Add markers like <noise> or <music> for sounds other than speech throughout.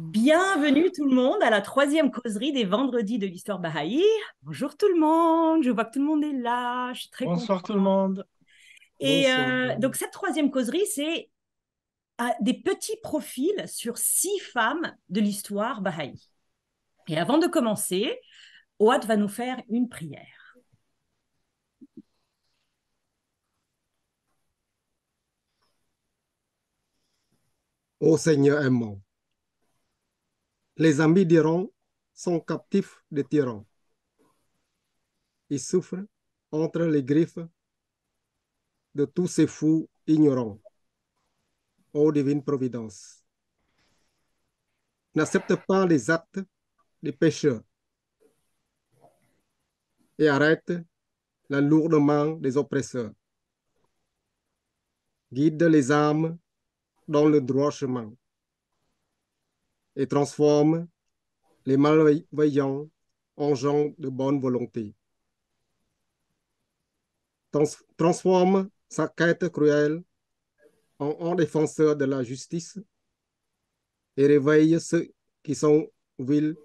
Bienvenue tout le monde à la troisième causerie des vendredis de l'histoire Baha'i. Bonjour tout le monde, je vois que tout le monde est là, je suis très Bonsoir tout le monde. Et euh, donc cette troisième causerie, c'est euh, des petits profils sur six femmes de l'histoire Baha'i. Et avant de commencer, Oad va nous faire une prière. Ô Seigneur aimant, les amis d'Iran sont captifs des tyrans. Ils souffrent entre les griffes de tous ces fous ignorants. Ô divine providence, n'accepte pas les actes des pécheurs et arrête la des oppresseurs. Guide les âmes dans le droit chemin et transforme les malveillants en gens de bonne volonté. transforme sa quête cruelle en, défenseur de la justice et réveille ceux qui sont vils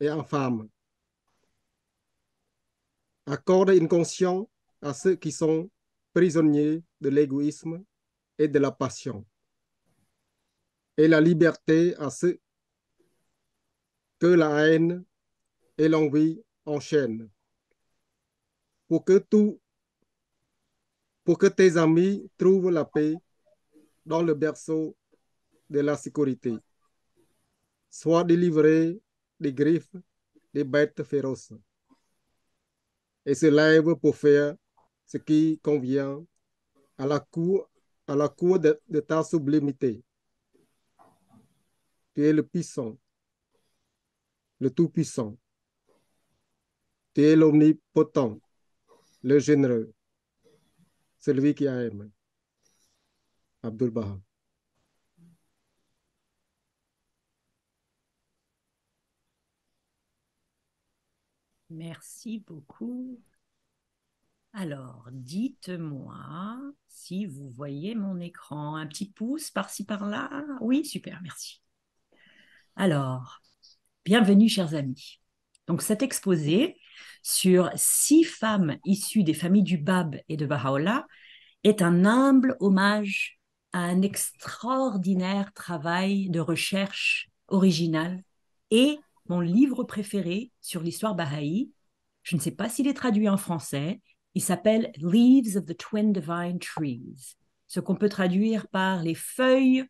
et infâmes. Accorde une conscience à ceux qui sont prisonniers de l'égoïsme et de la passion et la liberté à ceux que la haine et l'envie enchaînent. Pour que tout, pour que tes amis trouvent la paix dans le berceau de la sécurité. soient délivrés des griffes des bêtes féroces et se lèvent pour faire ce qui convient à la cour, à la cour de ta sublimité. Tu es le puissant, le tout-puissant. Tu es l'omnipotent, le généreux, celui qui aime. Abdul Baha. Merci beaucoup. Alors, dites-moi si vous voyez mon écran. Un petit pouce par-ci par-là. Oui, super, merci. Alors, bienvenue chers amis. Donc cet exposé sur six femmes issues des familles du Bab et de Baha'u'llah est un humble hommage à un extraordinaire travail de recherche originale et mon livre préféré sur l'histoire baha'i. Je ne sais pas s'il est traduit en français. Il s'appelle Leaves of the Twin Divine Trees, ce qu'on peut traduire par les feuilles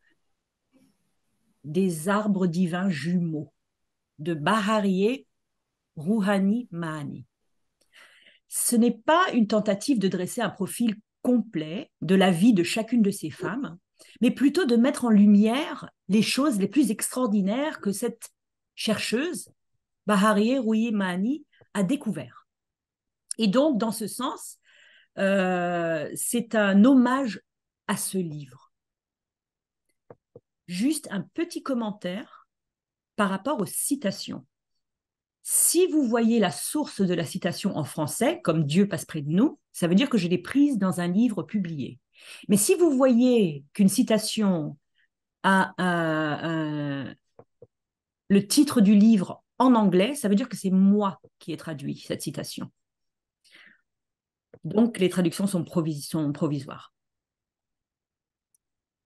des arbres divins jumeaux de Bahariye Rouhani Mahani. Ce n'est pas une tentative de dresser un profil complet de la vie de chacune de ces femmes, mais plutôt de mettre en lumière les choses les plus extraordinaires que cette chercheuse, Bahariye Rouhani Mahani, a découvert. Et donc, dans ce sens, euh, c'est un hommage à ce livre juste un petit commentaire par rapport aux citations. Si vous voyez la source de la citation en français, comme Dieu passe près de nous, ça veut dire que je l'ai prise dans un livre publié. Mais si vous voyez qu'une citation a, le titre du livre en anglais, ça veut dire que c'est moi qui ai traduit cette citation. Donc les traductions sont provisoires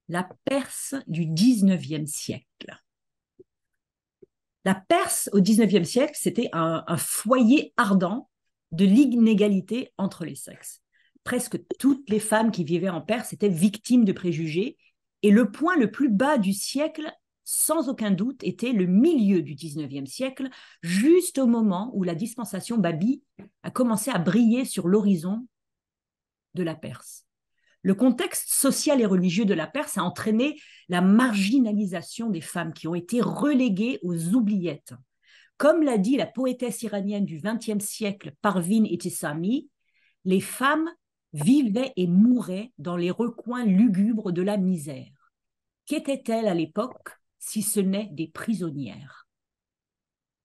la Perse du 19e siècle. La Perse au 19e siècle, c'était un, foyer ardent de l'inégalité entre les sexes. Presque toutes les femmes qui vivaient en Perse étaient victimes de préjugés, et le point le plus bas du siècle, sans aucun doute, était le milieu du 19e siècle, juste au moment où la dispensation Babi a commencé à briller sur l'horizon de la Perse. Le contexte social et religieux de la Perse a entraîné la marginalisation des femmes qui ont été reléguées aux oubliettes. Comme l'a dit la poétesse iranienne du XXe siècle Parvin Etesami, les femmes vivaient et mouraient dans les recoins lugubres de la misère. Qu'étaient-elles à l'époque si ce n'est des prisonnières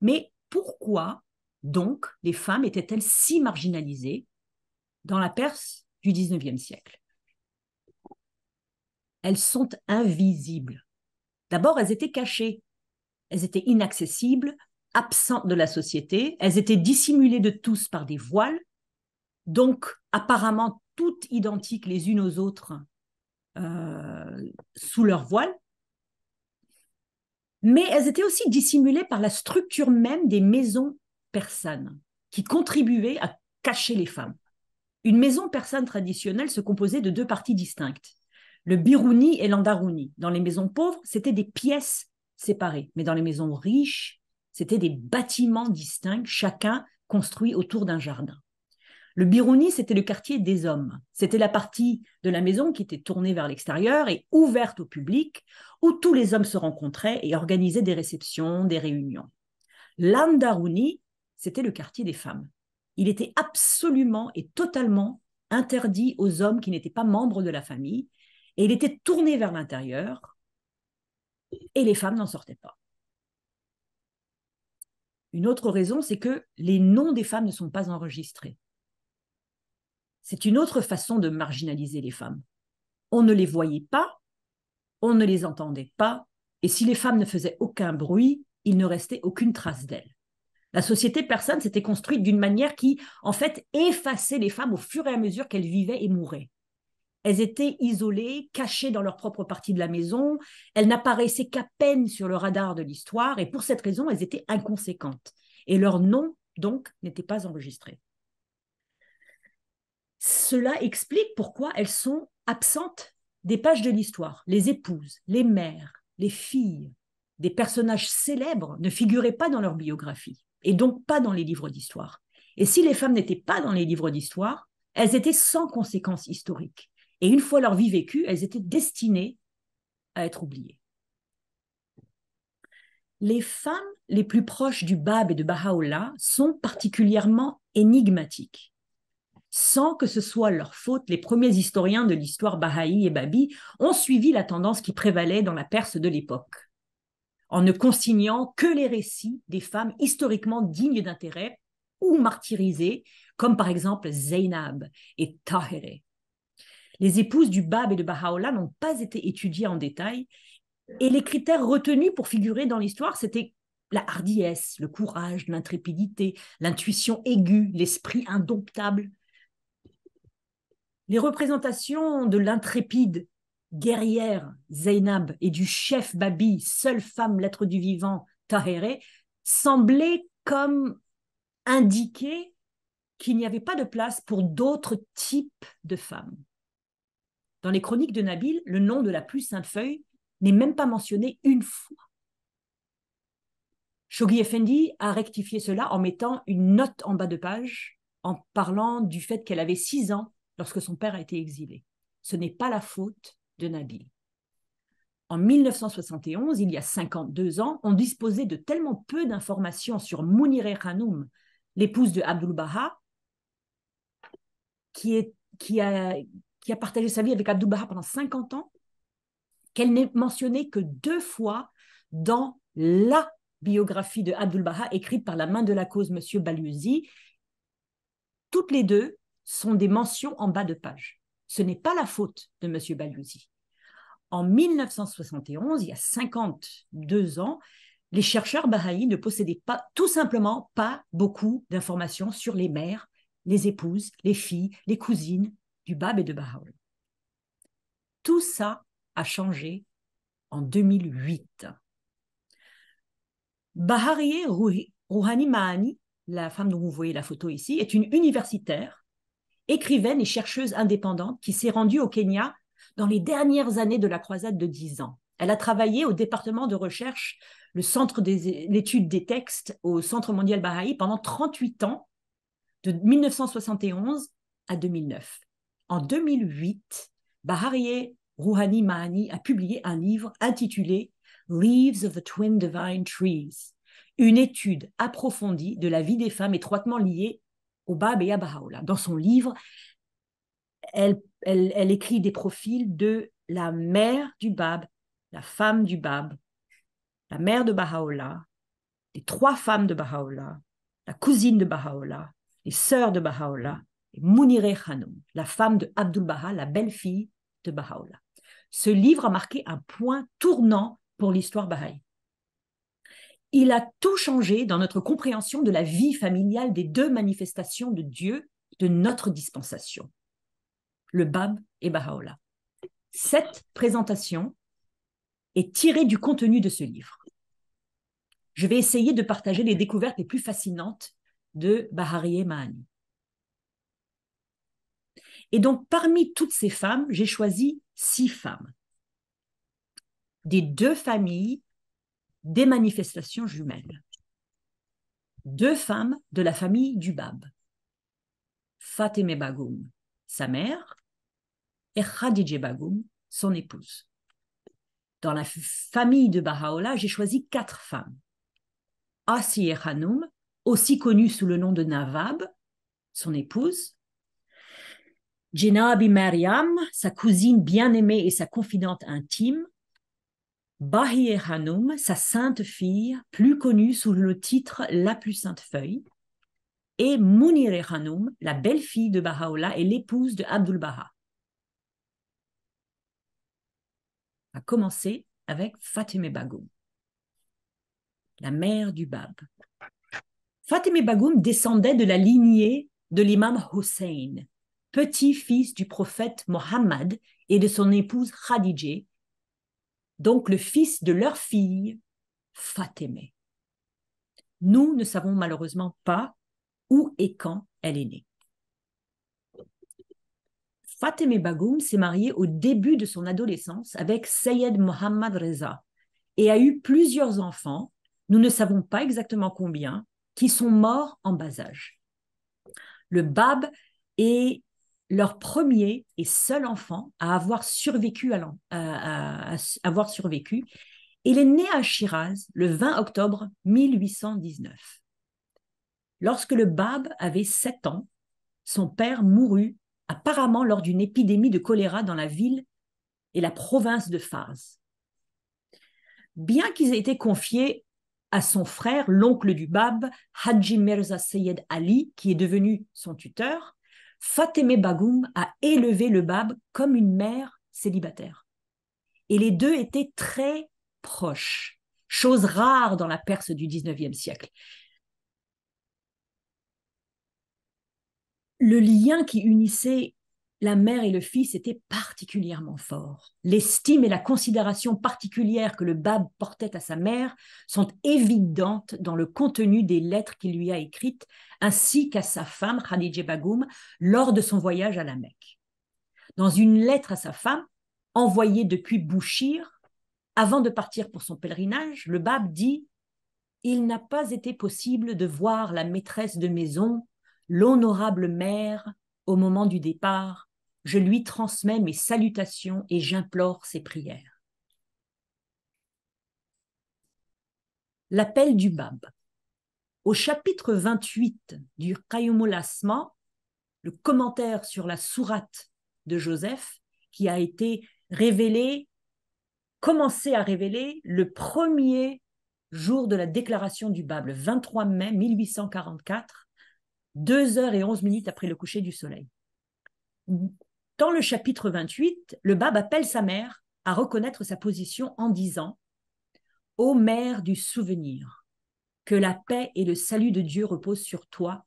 Mais pourquoi donc les femmes étaient-elles si marginalisées dans la Perse du XIXe siècle elles sont invisibles. D'abord, elles étaient cachées, elles étaient inaccessibles, absentes de la société, elles étaient dissimulées de tous par des voiles, donc apparemment toutes identiques les unes aux autres euh, sous leur voile, mais elles étaient aussi dissimulées par la structure même des maisons persanes, qui contribuaient à cacher les femmes. Une maison persane traditionnelle se composait de deux parties distinctes le Birouni et l'Andarouni. Dans les maisons pauvres, c'était des pièces séparées, mais dans les maisons riches, c'était des bâtiments distincts, chacun construit autour d'un jardin. Le Birouni, c'était le quartier des hommes. C'était la partie de la maison qui était tournée vers l'extérieur et ouverte au public, où tous les hommes se rencontraient et organisaient des réceptions, des réunions. L'Andarouni, c'était le quartier des femmes. Il était absolument et totalement interdit aux hommes qui n'étaient pas membres de la famille et il était tourné vers l'intérieur et les femmes n'en sortaient pas. Une autre raison, c'est que les noms des femmes ne sont pas enregistrés. C'est une autre façon de marginaliser les femmes. On ne les voyait pas, on ne les entendait pas, et si les femmes ne faisaient aucun bruit, il ne restait aucune trace d'elles. La société persane s'était construite d'une manière qui, en fait, effaçait les femmes au fur et à mesure qu'elles vivaient et mouraient. Elles étaient isolées, cachées dans leur propre partie de la maison, elles n'apparaissaient qu'à peine sur le radar de l'histoire, et pour cette raison, elles étaient inconséquentes. Et leur nom, donc, n'était pas enregistré. Cela explique pourquoi elles sont absentes des pages de l'histoire. Les épouses, les mères, les filles, des personnages célèbres ne figuraient pas dans leur biographie, et donc pas dans les livres d'histoire. Et si les femmes n'étaient pas dans les livres d'histoire, elles étaient sans conséquences historiques. Et une fois leur vie vécue, elles étaient destinées à être oubliées. Les femmes les plus proches du Bab et de Baha'u'llah sont particulièrement énigmatiques. Sans que ce soit leur faute, les premiers historiens de l'histoire Baha'i et Babi ont suivi la tendance qui prévalait dans la Perse de l'époque, en ne consignant que les récits des femmes historiquement dignes d'intérêt ou martyrisées, comme par exemple Zainab et Tahereh. Les épouses du Bab et de Baha'u'llah n'ont pas été étudiées en détail. Et les critères retenus pour figurer dans l'histoire, c'était la hardiesse, le courage, l'intrépidité, l'intuition aiguë, l'esprit indomptable. Les représentations de l'intrépide guerrière Zainab et du chef Babi, seule femme l'être du vivant, Tahere, semblaient comme indiquer qu'il n'y avait pas de place pour d'autres types de femmes. Dans les chroniques de Nabil, le nom de la plus sainte feuille n'est même pas mentionné une fois. Shoghi Effendi a rectifié cela en mettant une note en bas de page en parlant du fait qu'elle avait six ans lorsque son père a été exilé. Ce n'est pas la faute de Nabil. En 1971, il y a 52 ans, on disposait de tellement peu d'informations sur Mounireh khanoum l'épouse de Abdul Baha, qui, est, qui, a, qui a partagé sa vie avec abdul Baha pendant 50 ans, qu'elle n'est mentionnée que deux fois dans la biographie de Abdul Baha écrite par la main de la cause monsieur Baliusi. Toutes les deux sont des mentions en bas de page. Ce n'est pas la faute de monsieur Baliusi. En 1971, il y a 52 ans, les chercheurs bahaïs ne possédaient pas, tout simplement pas beaucoup d'informations sur les mères, les épouses, les filles, les cousines, du Bab et de Bahaul. Tout ça a changé en 2008. Bahariye Rouhani Mahani, la femme dont vous voyez la photo ici, est une universitaire, écrivaine et chercheuse indépendante qui s'est rendue au Kenya dans les dernières années de la croisade de 10 ans. Elle a travaillé au département de recherche, le centre des l'étude des textes au Centre mondial Baha'i pendant 38 ans, de 1971 à 2009 en 2008, Bahariye Rouhani Mahani a publié un livre intitulé Leaves of the Twin Divine Trees, une étude approfondie de la vie des femmes étroitement liées au Bab et à Baha'u'llah. Dans son livre, elle, écrit des profils de la mère du Bab, la femme du Bab, la mère de Baha'u'llah, les trois femmes de Baha'u'llah, la cousine de Baha'u'llah, les sœurs de Baha'u'llah, Mounire Hanum, la femme de Abdul Baha, la belle-fille de Baha'u'llah. Ce livre a marqué un point tournant pour l'histoire Baha'i. Il a tout changé dans notre compréhension de la vie familiale des deux manifestations de Dieu de notre dispensation, le Bab et Baha'u'llah. Cette présentation est tirée du contenu de ce livre. Je vais essayer de partager les découvertes les plus fascinantes de Bahariye Mahani. Et donc, parmi toutes ces femmes, j'ai choisi six femmes des deux familles des manifestations jumelles. Deux femmes de la famille du Bab, Fateme Bagoum, sa mère, et Khadija Bagoum, son épouse. Dans la famille de Baha'u'llah, j'ai choisi quatre femmes. et Hanoum, aussi connue sous le nom de Nawab, son épouse, Jinabi Maryam, sa cousine bien-aimée et sa confidente intime, Bahie Hanum, sa sainte fille, plus connue sous le titre La plus sainte feuille, et Munire Hanum, la belle-fille de Baha'u'llah et l'épouse de Abdul Baha. a commencer avec Fatime Bagoum, la mère du Bab. Fatime Bagoum descendait de la lignée de l'imam Hussein, petit-fils du prophète Mohammed et de son épouse Khadijé, donc le fils de leur fille Fatémé. Nous ne savons malheureusement pas où et quand elle est née. Fatimé Bagoum s'est mariée au début de son adolescence avec Sayed Mohammed Reza et a eu plusieurs enfants, nous ne savons pas exactement combien, qui sont morts en bas âge. Le Bab est leur premier et seul enfant à avoir survécu avoir survécu. Il est né à Shiraz le 20 octobre 1819. Lorsque le Bab avait 7 ans, son père mourut apparemment lors d'une épidémie de choléra dans la ville et la province de Fars. Bien qu'ils aient été confiés à son frère, l'oncle du Bab, Haji Mirza Sayed Ali, qui est devenu son tuteur, Fateme Bagoum a élevé le Bab comme une mère célibataire. Et les deux étaient très proches, chose rare dans la Perse du XIXe siècle. Le lien qui unissait la mère et le fils étaient particulièrement forts. L'estime et la considération particulière que le Bab portait à sa mère sont évidentes dans le contenu des lettres qu'il lui a écrites, ainsi qu'à sa femme Khadija Bagoum lors de son voyage à la Mecque. Dans une lettre à sa femme, envoyée depuis Bouchir, avant de partir pour son pèlerinage, le Bab dit Il n'a pas été possible de voir la maîtresse de maison, l'honorable mère, au moment du départ, je lui transmets mes salutations et j'implore ses prières. L'appel du Bab. Au chapitre 28 du Qayyumul Asma, le commentaire sur la sourate de Joseph, qui a été révélé, commencé à révéler le premier jour de la déclaration du Bab, le 23 mai 1844, 2 heures et 11 minutes après le coucher du soleil dans le chapitre 28, le Bab appelle sa mère à reconnaître sa position en disant Ô mère du souvenir, que la paix et le salut de Dieu reposent sur toi.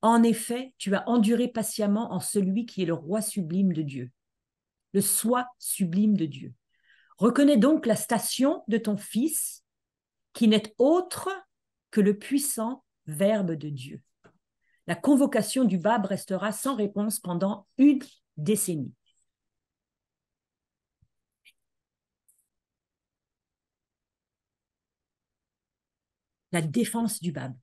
En effet, tu as enduré patiemment en celui qui est le roi sublime de Dieu, le soi sublime de Dieu. Reconnais donc la station de ton Fils, qui n'est autre que le puissant Verbe de Dieu. La convocation du Bab restera sans réponse pendant une décennies. La défense du Bab.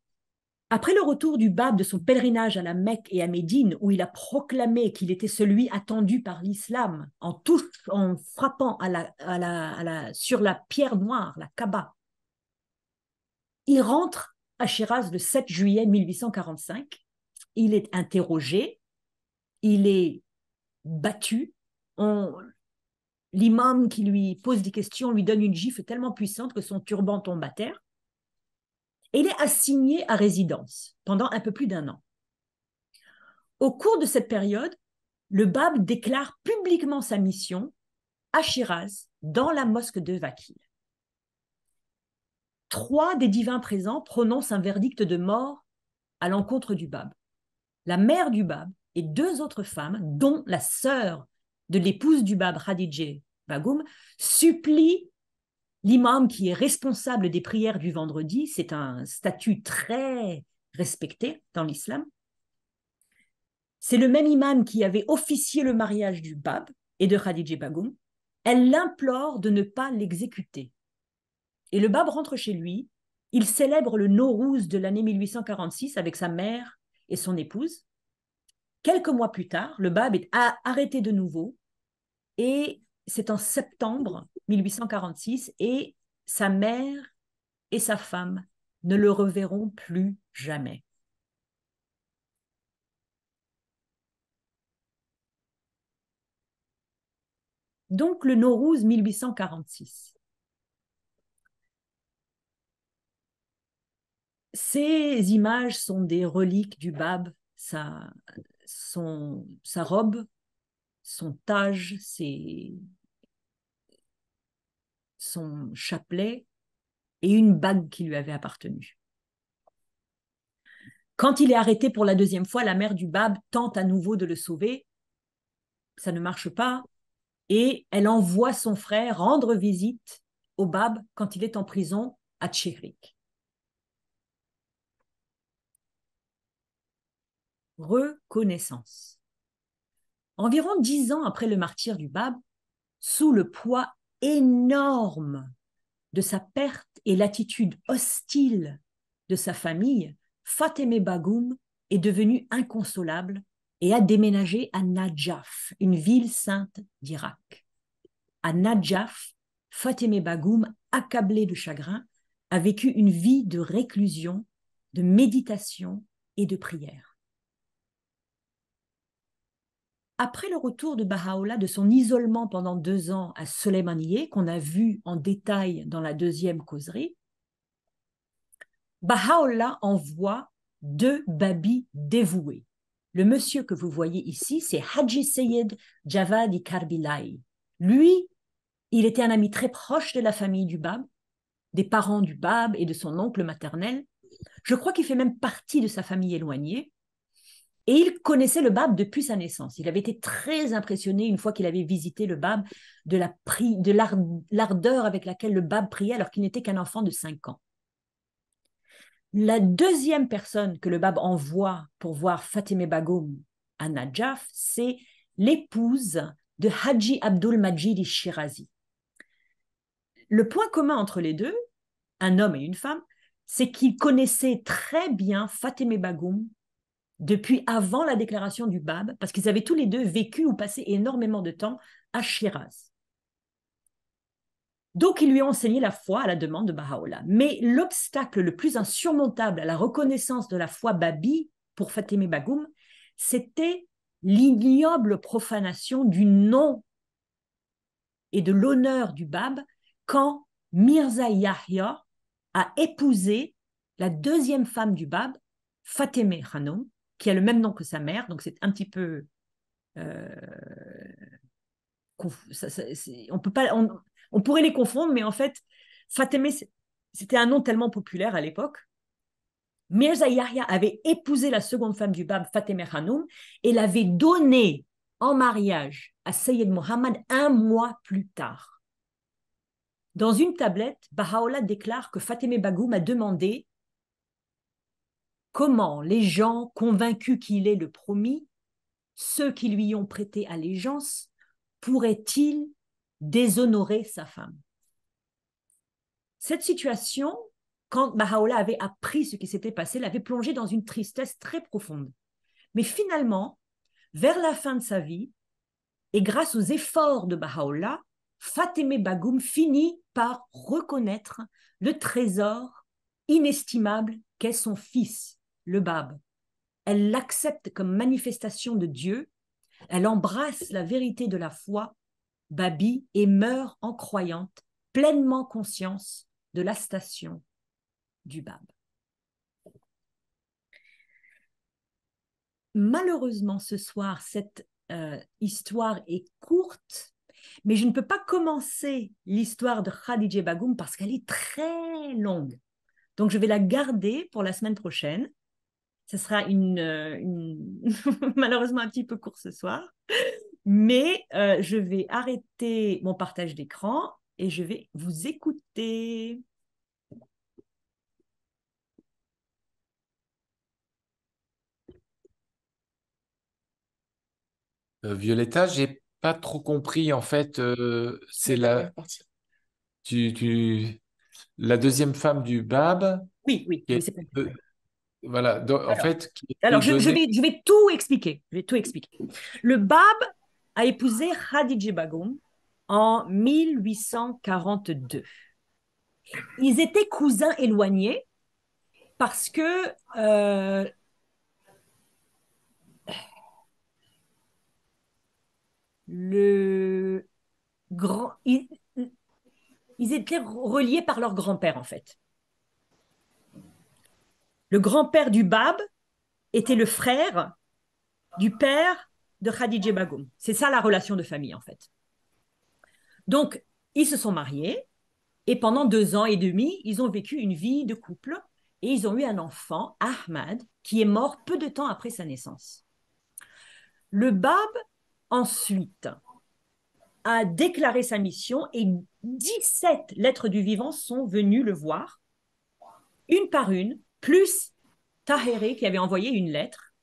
Après le retour du Bab de son pèlerinage à la Mecque et à Médine, où il a proclamé qu'il était celui attendu par l'islam en, en frappant à la, à la, à la, sur la pierre noire, la Kaaba, il rentre à Shiraz le 7 juillet 1845. Il est interrogé, il est battu. On, l'imam qui lui pose des questions lui donne une gifle tellement puissante que son turban tombe à terre. Et il est assigné à résidence pendant un peu plus d'un an. Au cours de cette période, le Bab déclare publiquement sa mission à Shiraz, dans la mosque de Vakil. Trois des divins présents prononcent un verdict de mort à l'encontre du Bab. La mère du Bab, et deux autres femmes, dont la sœur de l'épouse du Bab Khadijé Bagoum, supplie l'imam qui est responsable des prières du vendredi. C'est un statut très respecté dans l'islam. C'est le même imam qui avait officié le mariage du Bab et de Khadijé Bagoum. Elle l'implore de ne pas l'exécuter. Et le Bab rentre chez lui. Il célèbre le Nowruz de l'année 1846 avec sa mère et son épouse quelques mois plus tard, le BAB est arrêté de nouveau et c'est en septembre 1846 et sa mère et sa femme ne le reverront plus jamais. Donc le Norouz, 1846. Ces images sont des reliques du Bab, sa, son, sa robe, son tage, son chapelet et une bague qui lui avait appartenu. Quand il est arrêté pour la deuxième fois, la mère du Bab tente à nouveau de le sauver. Ça ne marche pas. Et elle envoie son frère rendre visite au Bab quand il est en prison à Tchérik. reconnaissance. Environ dix ans après le martyr du Bab, sous le poids énorme de sa perte et l'attitude hostile de sa famille, Fatemeh Bagoum est devenue inconsolable et a déménagé à Najaf, une ville sainte d'Irak. À Najaf, Fateme Bagoum, accablée de chagrin, a vécu une vie de réclusion, de méditation et de prière. Après le retour de Baha'u'llah de son isolement pendant deux ans à Soleimaniye, qu'on a vu en détail dans la deuxième causerie, Baha'u'llah envoie deux babis dévoués. Le monsieur que vous voyez ici, c'est Haji Seyed Javadi Karbilai. Lui, il était un ami très proche de la famille du Bab, des parents du Bab et de son oncle maternel. Je crois qu'il fait même partie de sa famille éloignée. Et il connaissait le BAB depuis sa naissance. Il avait été très impressionné une fois qu'il avait visité le BAB de la de l'ardeur avec laquelle le BAB priait alors qu'il n'était qu'un enfant de 5 ans. La deuxième personne que le BAB envoie pour voir Fatimé Bagoum à Najaf, c'est l'épouse de Haji Abdul Majid Shirazi. Le point commun entre les deux, un homme et une femme, c'est qu'ils connaissaient très bien Fatimé Bagoum depuis avant la déclaration du BAB, parce qu'ils avaient tous les deux vécu ou passé énormément de temps à Shiraz. Donc, ils lui ont enseigné la foi à la demande de Baha'u'llah. Mais l'obstacle le plus insurmontable à la reconnaissance de la foi Babi pour Fateme Bagoum, c'était l'ignoble profanation du nom et de l'honneur du Bab quand Mirza Yahya a épousé la deuxième femme du Bab, Fateme Hanum, qui a le même nom que sa mère, donc c'est un petit peu... Euh, on, peut pas, on, pourrait les confondre, mais en fait, Fateme c'était un nom tellement populaire à l'époque. Mirza Yahya avait épousé la seconde femme du Bab, Fatemeh Hanoum, et l'avait donnée en mariage à Sayyid Mohammed un mois plus tard. Dans une tablette, Baha'u'llah déclare que Fatemeh Bagoum a demandé comment les gens convaincus qu'il est le promis, ceux qui lui ont prêté allégeance, pourraient-ils déshonorer sa femme Cette situation, quand Baha'u'llah avait appris ce qui s'était passé, l'avait plongé dans une tristesse très profonde. Mais finalement, vers la fin de sa vie, et grâce aux efforts de Baha'u'llah, Fatemé Bagoum finit par reconnaître le trésor inestimable qu'est son fils, le Bab. Elle l'accepte comme manifestation de Dieu, elle embrasse la vérité de la foi, Babi, et meurt en croyante, pleinement conscience de la station du Bab. Malheureusement, ce soir, cette euh, histoire est courte, mais je ne peux pas commencer l'histoire de Khadija Bagoum parce qu'elle est très longue. Donc, je vais la garder pour la semaine prochaine. Ce sera une, euh, <laughs> malheureusement un petit peu court ce soir, mais euh, je vais arrêter mon partage d'écran et je vais vous écouter. Euh, Violetta, je j'ai pas trop compris en fait. c'est la la deuxième femme du Bab. Oui, oui. Voilà, en fait. Alors, je, vais, tout expliquer. Je vais tout Le Bab a épousé Khadija Bagum en 1842. Ils étaient cousins éloignés parce que euh, le grand, ils étaient reliés par leur grand-père en fait. Le grand-père du Bab était le frère du père de Khadija Bagoum. C'est ça la relation de famille, en fait. Donc, ils se sont mariés et pendant deux ans et demi, ils ont vécu une vie de couple et ils ont eu un enfant, Ahmad, qui est mort peu de temps après sa naissance. Le Bab, ensuite, a déclaré sa mission et 17 lettres du vivant sont venues le voir, une par une, plus Tahere, qui avait envoyé une lettre.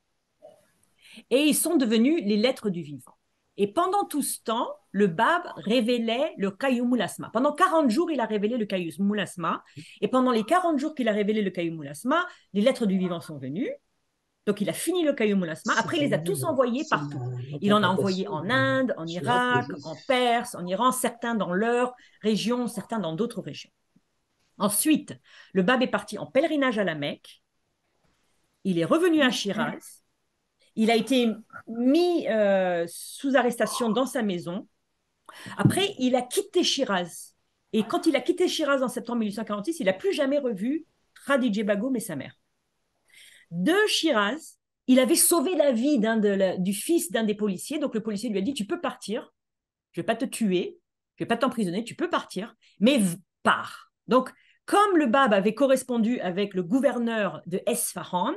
Et ils sont devenus les lettres du vivant. Et pendant tout ce temps, le Bab révélait le caillou moulasma. Pendant 40 jours, il a révélé le caillou moulasma. Et pendant les 40 jours qu'il a révélé le caillou moulasma, les lettres du vivant sont venues. Donc il a fini le caillou moulasma. Après, il les a tous envoyés partout. Il en a envoyé en Inde, en Irak, en Perse, en Iran, certains dans leur région, certains dans d'autres régions. Ensuite, le Bab est parti en pèlerinage à la Mecque. Il est revenu à Shiraz. Il a été mis euh, sous arrestation dans sa maison. Après, il a quitté Shiraz. Et quand il a quitté Shiraz en septembre 1846, il n'a plus jamais revu Khadija Bagoum et sa mère. De Shiraz, il avait sauvé la vie du fils d'un des policiers. Donc le policier lui a dit Tu peux partir. Je ne vais pas te tuer. Je ne vais pas t'emprisonner. Tu peux partir. Mais pars. Donc, comme le Bab avait correspondu avec le gouverneur de Esfahan,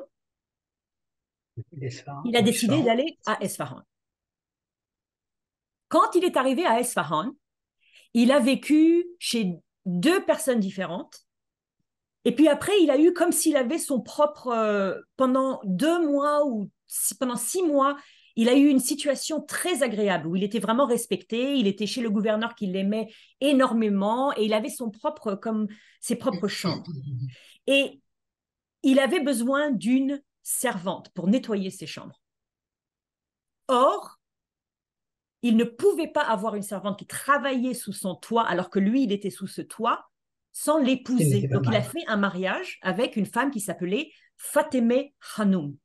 il a décidé d'aller à Esfahan. Quand il est arrivé à Esfahan, il a vécu chez deux personnes différentes. Et puis après, il a eu comme s'il avait son propre, euh, pendant deux mois ou pendant six mois, il a eu une situation très agréable où il était vraiment respecté, il était chez le gouverneur qui l'aimait énormément et il avait son propre, comme ses propres chambres. Et il avait besoin d'une servante pour nettoyer ses chambres. Or, il ne pouvait pas avoir une servante qui travaillait sous son toit alors que lui, il était sous ce toit sans l'épouser. Donc, il a fait un mariage avec une femme qui s'appelait Fateme Hanoum.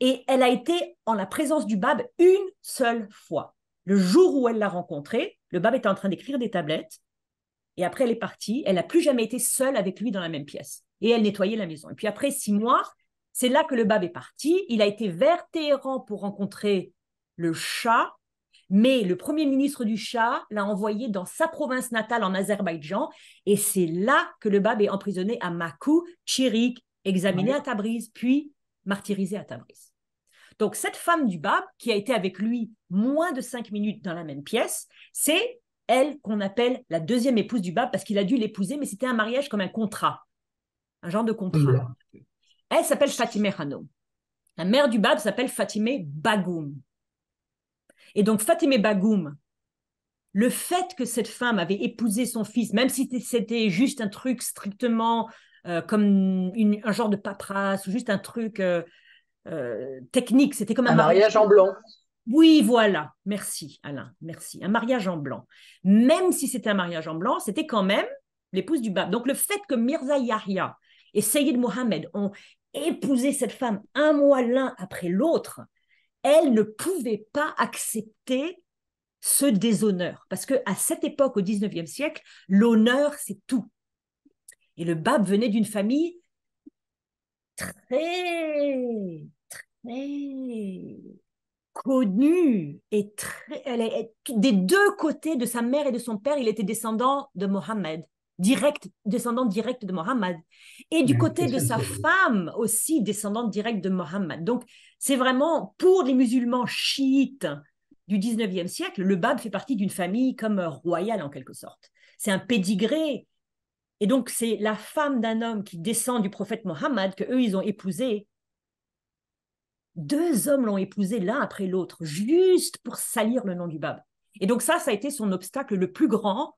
Et elle a été en la présence du Bab une seule fois. Le jour où elle l'a rencontré, le Bab était en train d'écrire des tablettes. Et après, elle est partie. Elle n'a plus jamais été seule avec lui dans la même pièce. Et elle nettoyait la maison. Et puis après six mois, c'est là que le Bab est parti. Il a été vers Téhéran pour rencontrer le chat. Mais le premier ministre du chat l'a envoyé dans sa province natale en Azerbaïdjan. Et c'est là que le Bab est emprisonné à Makou, Chirik, examiné à Tabriz, puis martyrisée à Tabriz. Donc cette femme du Bab, qui a été avec lui moins de cinq minutes dans la même pièce, c'est elle qu'on appelle la deuxième épouse du Bab parce qu'il a dû l'épouser, mais c'était un mariage comme un contrat, un genre de contrat. Elle s'appelle Fatimé Hanoum. La mère du Bab s'appelle Fatimé Bagoum. Et donc Fatimé Bagoum, le fait que cette femme avait épousé son fils, même si c'était juste un truc strictement euh, comme un genre de paperasse ou juste un truc euh, euh, technique. C'était comme un, mariage, en blanc. Oui, voilà. Merci, Alain. Merci. Un mariage en blanc. Même si c'était un mariage en blanc, c'était quand même l'épouse du Bab. Donc le fait que Mirza Yahya et Sayyid Mohamed ont épousé cette femme un mois l'un après l'autre, elle ne pouvait pas accepter ce déshonneur. Parce que à cette époque, au XIXe siècle, l'honneur, c'est tout. Et le Bab venait d'une famille très, très connue. Et très, elle est, des deux côtés de sa mère et de son père, il était descendant de Mohammed direct, descendant direct de Mohammed, et du mmh, côté de sa femme aussi, descendant direct de Mohammed. Donc, c'est vraiment pour les musulmans chiites du 19e siècle, le Bab fait partie d'une famille comme royale en quelque sorte. C'est un pédigré et donc, c'est la femme d'un homme qui descend du prophète Mohammed que eux, ils ont épousé. Deux hommes l'ont épousé l'un après l'autre, juste pour salir le nom du Bab. Et donc ça, ça a été son obstacle le plus grand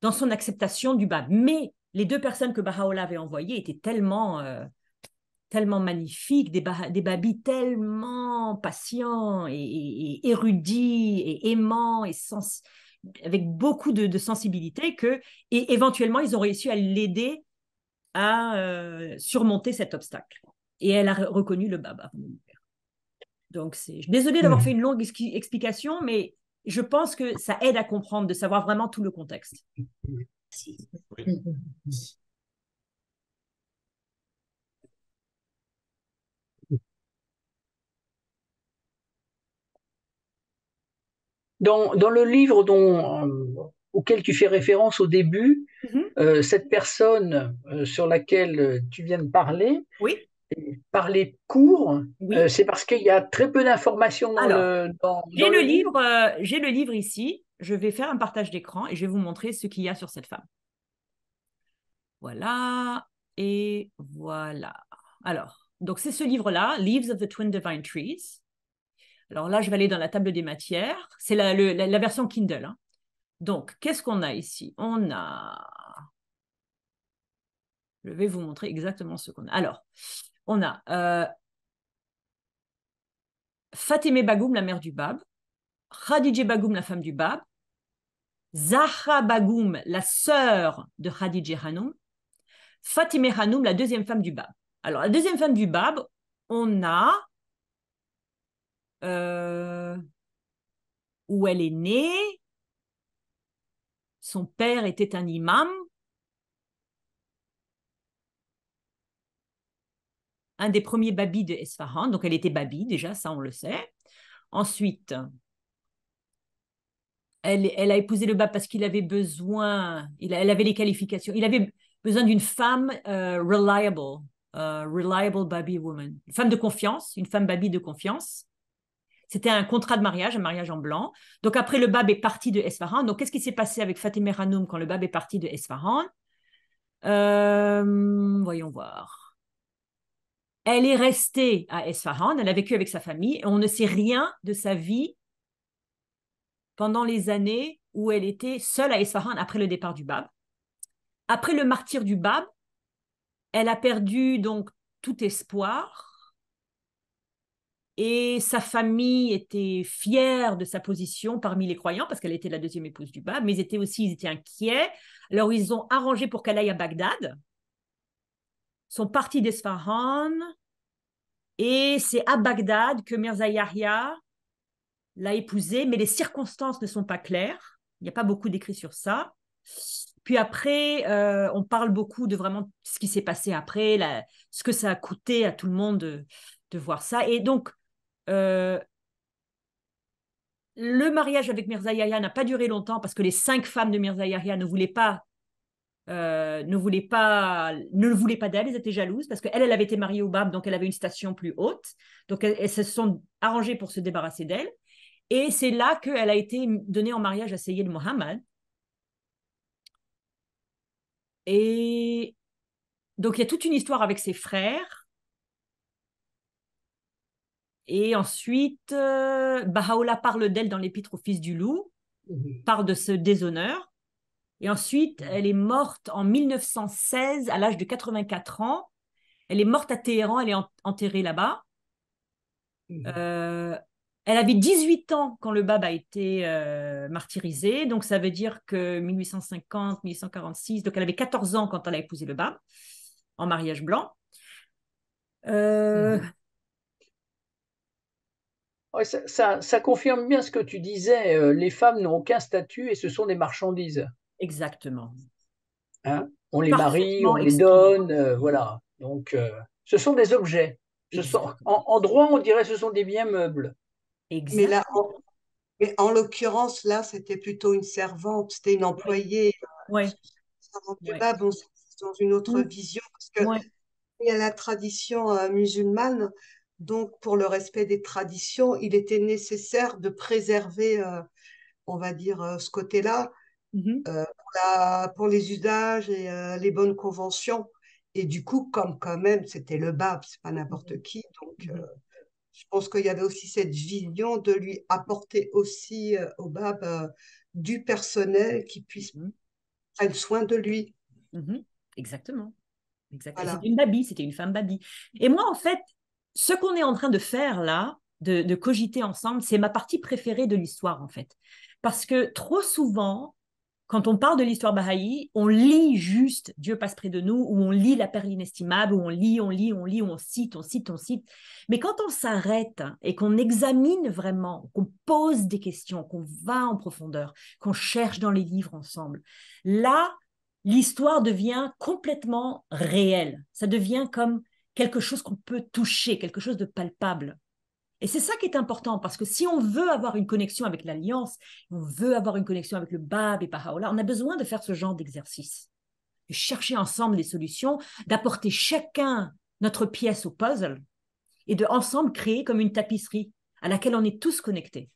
dans son acceptation du Bab. Mais les deux personnes que Baha'u'llah avait envoyées étaient tellement, euh, tellement magnifiques, des, des babis tellement patients et, et érudits et aimants et sens, avec beaucoup de, sensibilité que, et éventuellement, ils ont réussi à l'aider à euh, surmonter cet obstacle. Et elle a reconnu le baba. Donc, c'est désolée d'avoir hmm. fait une longue explication, mais je pense que ça aide à comprendre, de savoir vraiment tout le contexte. dans, le livre dont, euh, auquel tu fais référence au début, mhm. euh, cette personne euh, sur laquelle tu viens de parler, oui. parler court, c'est parce qu'il y a très peu d'informations dans, le, le, livre. livre J'ai le livre ici. Je vais faire un partage d'écran et je vais vous montrer ce qu'il y a sur cette femme. Voilà et voilà. Alors, donc c'est ce livre-là, Leaves of the Twin Divine Trees. Alors là, je vais aller dans la table des matières. C'est la, version Kindle. Hein. Donc, qu'est-ce qu'on a ici On a... Je vais vous montrer exactement ce qu'on a. Alors, on a euh, Fatimé Bagoum, la mère du Bab, Khadija Bagoum, la femme du Bab, Zahra Bagoum, la sœur de Khadija Hanoum, Fatimé Hanoum, la deuxième femme du Bab. Alors, la deuxième femme du Bab, on a euh, où elle est née. Son père était un imam. Un des premiers babis de Esfahan. Donc elle était babi déjà, ça on le sait. Ensuite, elle, elle a épousé le bab parce qu'il avait besoin, il, elle avait les qualifications. Il avait besoin d'une femme euh, reliable, euh, reliable baby woman, une femme de confiance, une femme babie de confiance. C'était un contrat de mariage, un mariage en blanc. Donc après, le Bab est parti de Esfahan. Donc qu'est-ce qui s'est passé avec fatima Hanoum quand le Bab est parti de Esfahan euh, Voyons voir. Elle est restée à Esfahan, elle a vécu avec sa famille, et on ne sait rien de sa vie pendant les années où elle était seule à Esfahan après le départ du Bab. Après le martyr du Bab, elle a perdu donc tout espoir et sa famille était fière de sa position parmi les croyants parce qu'elle était la deuxième épouse du bas, mais ils étaient aussi ils étaient inquiets. Alors ils ont arrangé pour qu'elle aille à Bagdad, sont partis d'Esfahan et c'est à Bagdad que Mirza Yahya l'a épousée, mais les circonstances ne sont pas claires. Il n'y a pas beaucoup d'écrits sur ça. Puis après, euh, on parle beaucoup de vraiment ce qui s'est passé après, ce que ça a coûté à tout le monde de voir ça. Et donc, euh, le mariage avec Mirza Yahya n'a pas duré longtemps parce que les cinq femmes de Mirza Yahya ne voulaient pas, euh, ne voulaient pas, ne voulaient pas d'elle. Elles étaient jalouses parce qu'elle, elle avait été mariée au Bab, donc elle avait une station plus haute. Donc elles, se sont arrangées pour se débarrasser d'elle. Et c'est là qu'elle a été donnée en mariage à Sayyid Mohammed. Et donc il y a toute une histoire avec ses frères et ensuite, euh, parle d'elle dans l'épître au Fils du Loup, mhm. parle de ce déshonneur. Et ensuite, elle est morte en 1916 à l'âge de 84 ans. Elle est morte à Téhéran, elle est enterrée là-bas. Mhm. Euh, elle avait 18 ans quand le Bab a été euh, martyrisé, donc ça veut dire que 1850, 1846, donc elle avait 14 ans quand elle a épousé le Bab en mariage blanc. Euh, mhm. Ouais, ça, confirme bien ce que tu disais. Euh, les femmes n'ont aucun statut et ce sont des marchandises. Exactement. Hein, on les marie, on les donne, euh, voilà. Donc, euh, ce sont des objets. en, droit, on dirait ce sont des biens meubles. Exactement. Mais là, en, mais en l'occurrence, là, c'était plutôt une servante, c'était une employée. Oui. dans une autre mm. vision, parce que il y a la tradition musulmane, donc, pour le respect des traditions, il était nécessaire de préserver, euh, on va dire, euh, ce côté-là mmh euh, pour, les usages et les bonnes conventions. Et du coup, comme quand même, c'était le bab, c'est pas n'importe mmh qui. Donc, mmh je pense qu'il y avait aussi cette vision de lui apporter aussi au BAB du personnel qui puisse prendre soin de lui. Exactement. Exactement. C'était une babie, c'était une femme babie. Et moi, en fait, ce qu'on est en train de faire là, de, cogiter ensemble, c'est ma partie préférée de l'histoire, en fait. Parce que trop souvent, quand on parle de l'histoire bahaï, on lit juste Dieu passe près de nous, ou on lit la perle inestimable, ou on lit, on lit, on lit, on cite, on cite, on cite. Mais quand on s'arrête et qu'on examine vraiment, qu'on pose des questions, qu'on va en profondeur, qu'on cherche dans les livres ensemble, là, l'histoire devient complètement réelle. Ça devient comme quelque chose qu'on peut toucher, quelque chose de palpable. Et c'est ça qui est important, parce que si on veut avoir une connexion avec l'Alliance, on veut avoir une connexion avec le Bab et Baha'u'llah, on a besoin de faire ce genre d'exercice, de chercher ensemble des solutions, d'apporter chacun notre pièce au puzzle, et de ensemble créer comme une tapisserie à laquelle on est tous connectés.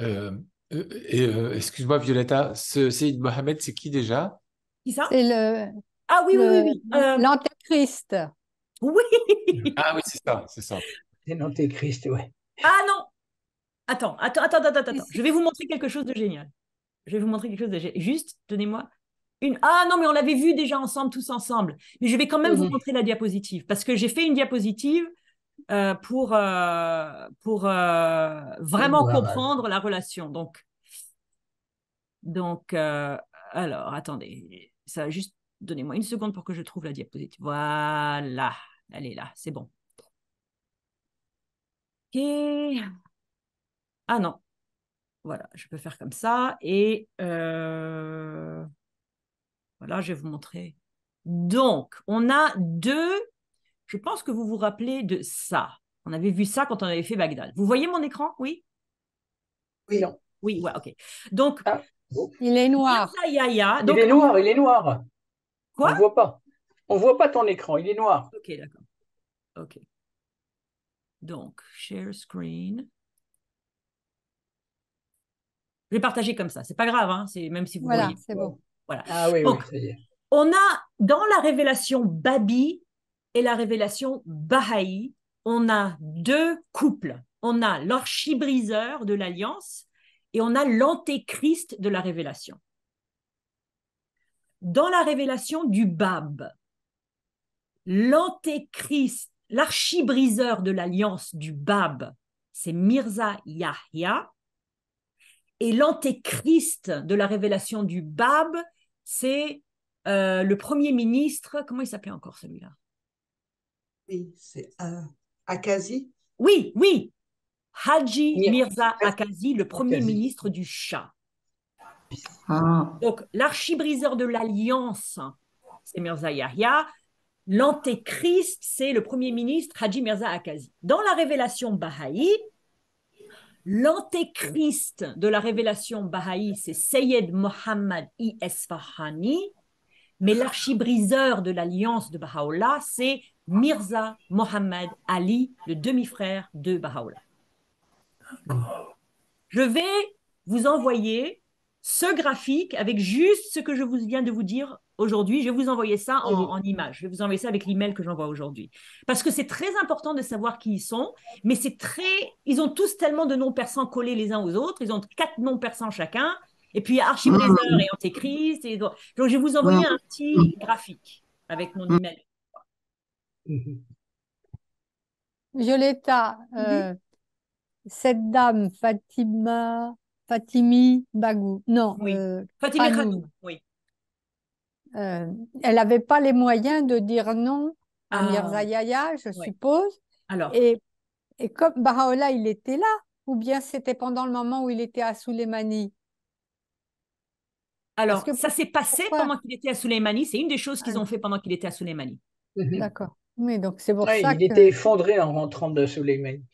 Euh, euh, euh, excuse-moi Violetta, ce Mohamed, c'est qui déjà c'est le. Ah oui, oui, oui. Euh, L'Antéchrist. Oui. ah oui, c'est ça, c'est ça. C'est l'Antéchrist, oui. Ah non. Attends, attends, attends, attends, attends. Je vais vous montrer quelque chose de génial. Je vais vous montrer quelque chose de génial. Juste, tenez moi une... Ah non, mais on l'avait vu déjà ensemble, tous ensemble. Mais je vais quand même vous mhm. montrer la diapositive parce que j'ai fait une diapositive euh, pour, euh, pour vraiment comprendre la relation. Donc, donc alors, attendez ça va juste, donnez-moi une seconde pour que je trouve la diapositive. Voilà, elle est là, c'est bon. OK. Ah non, voilà, je peux faire comme ça. Et euh, voilà, je vais vous montrer. Donc, on a deux, je pense que vous vous rappelez de ça. On avait vu ça quand on avait fait Bagdad. Vous voyez mon écran, oui Oui, non. Oui, ouais, ok. Donc, ah. Il est noir. Il est noir, il est noir. Quoi On voit pas. On voit pas ton écran, il est noir. Ok, d'accord. Ok. Donc, share screen. Je vais partager comme ça, c'est pas grave, hein. c'est même si vous voilà, c'est bon. Voilà. Ah oui, on a dans la révélation Babi et la révélation Baha'i, on a deux couples. On a l'orchibriseur de l'alliance et on a l'antéchrist de la révélation. Dans la révélation du Bab, l'antéchrist, l'archibriseur de l'alliance du Bab, c'est Mirza Yahya, et l'antéchrist de la révélation du Bab, c'est euh, le premier ministre, comment il s'appelait encore celui-là Oui, c'est euh, Akazi. Oui, oui, Haji Mirza Akazi, le premier ministre du Shah. Ah. Donc, l'archibriseur de l'Alliance, c'est Mirza Yahya. L'antéchrist, c'est le premier ministre Haji Mirza Akazi. Dans la révélation Baha'i, l'antéchrist de la révélation Baha'i, c'est Sayed Mohammad I. Esfahani. Mais l'archibriseur de l'alliance de Baha'u'llah, c'est Mirza Mohammad Ali, le demi-frère de Baha'u'llah. Je vais vous envoyer ce graphique avec juste ce que je vous viens de vous dire aujourd'hui. Je vais vous envoyer ça en, image. Je vais vous envoyer ça avec l'email que j'envoie aujourd'hui. Parce que c'est très important de savoir qui ils sont, mais c'est très. Ils ont tous tellement de noms persans collés les uns aux autres. Ils ont quatre noms persans chacun. Et puis Archiblazer et Antéchrist. Donc, je vais vous envoyer un petit graphique avec mon email. Violetta, euh, cette dame, Fatima, Fatimi Bagou, non, oui. Euh, Fatimi oui. Euh, elle n'avait pas les moyens de dire non à ah, Mirza je suppose. Alors. Et, comme Bahaola, il était là, ou bien c'était pendant le moment où il était à Souleimani Alors, ça s'est passé pendant qu'il était à Souleimani. C'est une des choses qu'ils ah. ont fait pendant qu'il était à Souleimani. Mhm. D'accord. mais donc c'est pour il était effondré en rentrant de Souleimani.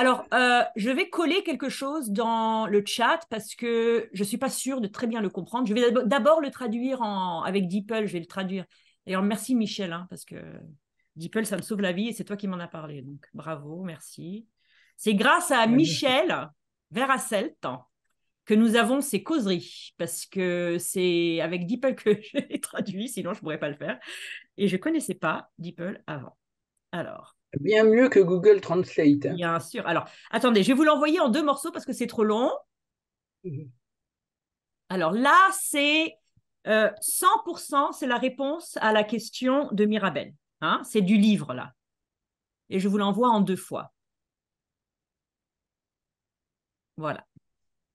Alors, euh, je vais coller quelque chose dans le chat parce que je ne suis pas sûre de très bien le comprendre. Je vais d'abord le traduire avec DeepL, je vais le traduire. Et D'ailleurs, merci Michel, hein, parce que DeepL, ça me sauve la vie et c'est toi qui m'en as parlé. Donc, bravo, merci. C'est grâce à Michel Veracelt que nous avons ces causeries, parce que c'est avec DeepL que <laughs> j'ai traduit, sinon je ne pourrais pas le faire. Et je ne connaissais pas DeepL avant. Alors, Bien mieux que Google Translate. Hein. Bien sûr. Alors, attendez, je vais vous l'envoyer en deux morceaux parce que c'est trop long. Mm-hmm. Alors là, c'est 100%, euh, c'est la réponse à la question de Mirabel. Hein. c'est du livre, là. Et je vous l'envoie en deux fois. Voilà.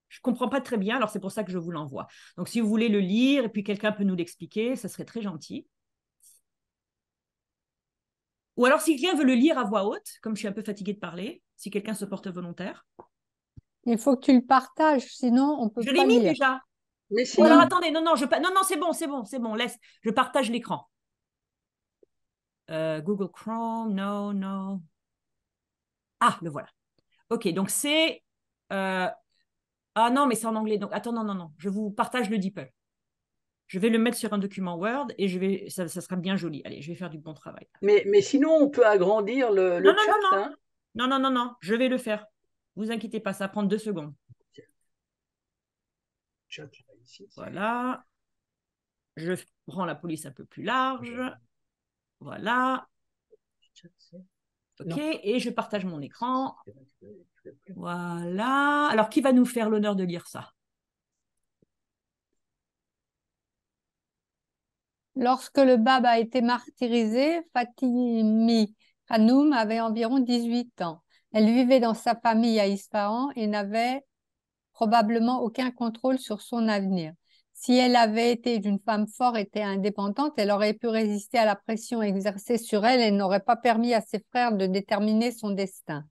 Je ne comprends pas très bien, alors c'est pour ça que je vous l'envoie. Donc, si vous voulez le lire et puis quelqu'un peut nous l'expliquer, ça serait très gentil. Ou alors, si quelqu'un veut le lire à voix haute, comme je suis un peu fatiguée de parler, si quelqu'un se porte volontaire. Il faut que tu le partages, sinon on peut je lire. Je l'ai mis déjà. Alors attendez, non, non, non, c'est bon, c'est bon, c'est bon, laisse, je partage l'écran. Euh, Google Chrome, non, non. Ah, le voilà. Ok, donc c'est. Euh, ah non, mais c'est en anglais. Donc attends, non, non, non, je vous partage le DeepL je vais le mettre sur un document Word et je vais, ça, sera bien joli. Allez, je vais faire du bon travail. Mais, mais sinon, on peut agrandir le, le non, chat. Non, non. Hein. non, non, non, non, je vais le faire. Vous inquiétez pas, ça prend deux secondes. voilà. Je prends la police un peu plus large. Voilà. OK, et je partage mon écran. Voilà. Alors, qui va nous faire l'honneur de lire ça Lorsque le Bab a été martyrisé, Fatimi Hanoum avait environ 18 ans. Elle vivait dans sa famille à Isfahan et n'avait probablement aucun contrôle sur son avenir. Si elle avait été d'une femme forte et indépendante, elle aurait pu résister à la pression exercée sur elle et n'aurait pas permis à ses frères de déterminer son destin.